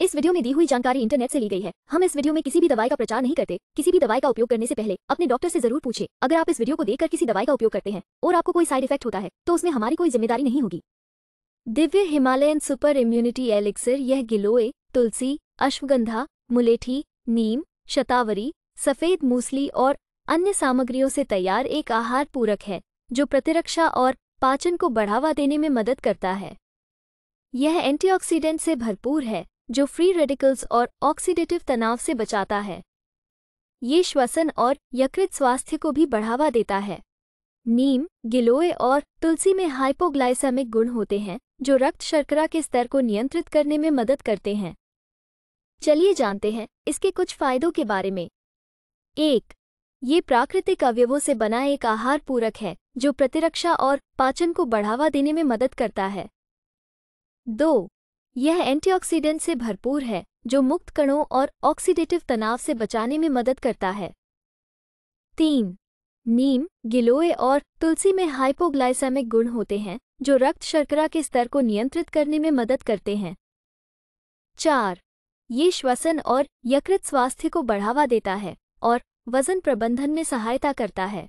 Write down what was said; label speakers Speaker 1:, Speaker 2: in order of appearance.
Speaker 1: इस वीडियो में दी हुई जानकारी इंटरनेट से ली गई है हम इस वीडियो में किसी भी दवाई का प्रचार नहीं करते किसी भी दवाई का उपयोग करने से पहले अपने डॉक्टर से जरूर पूछे अगर आप इस वीडियो को देखकर किसी दवाई का उपयोग करते हैं और आपको कोई साइड इफेक्ट होता है तो उसमें हमारी कोई जिम्मेदारी नहीं होगी दिव्य हिमालयन सुपर इम्यूनिटी एलिक्सर यह गिलोए तुलसी अश्वगंधा मुलेठी नीम शतावरी सफेद मूसली और अन्य सामग्रियों से तैयार एक आहार पूरक है जो प्रतिरक्षा और पाचन को बढ़ावा देने में मदद करता है यह एंटीऑक्सीडेंट से भरपूर है जो फ्री रेडिकल्स और ऑक्सीडेटिव तनाव से बचाता है ये श्वसन और यकृत स्वास्थ्य को भी बढ़ावा देता है नीम गिलोय और तुलसी में हाइपोग्लाइसेमिक गुण होते हैं जो रक्त शर्करा के स्तर को नियंत्रित करने में मदद करते हैं चलिए जानते हैं इसके कुछ फायदों के बारे में एक ये प्राकृतिक अवयवों से बना एक आहार पूरक है जो प्रतिरक्षा और पाचन को बढ़ावा देने में मदद करता है दो यह एंटीऑक्सीडेंट से भरपूर है जो मुक्त कणों और ऑक्सीडेटिव तनाव से बचाने में मदद करता है तीन नीम गिलोय और तुलसी में हाइपोग्लाइसेमिक गुण होते हैं जो रक्त शर्करा के स्तर को नियंत्रित करने में मदद करते हैं चार ये श्वसन और यकृत स्वास्थ्य को बढ़ावा देता है और वजन प्रबंधन में सहायता करता है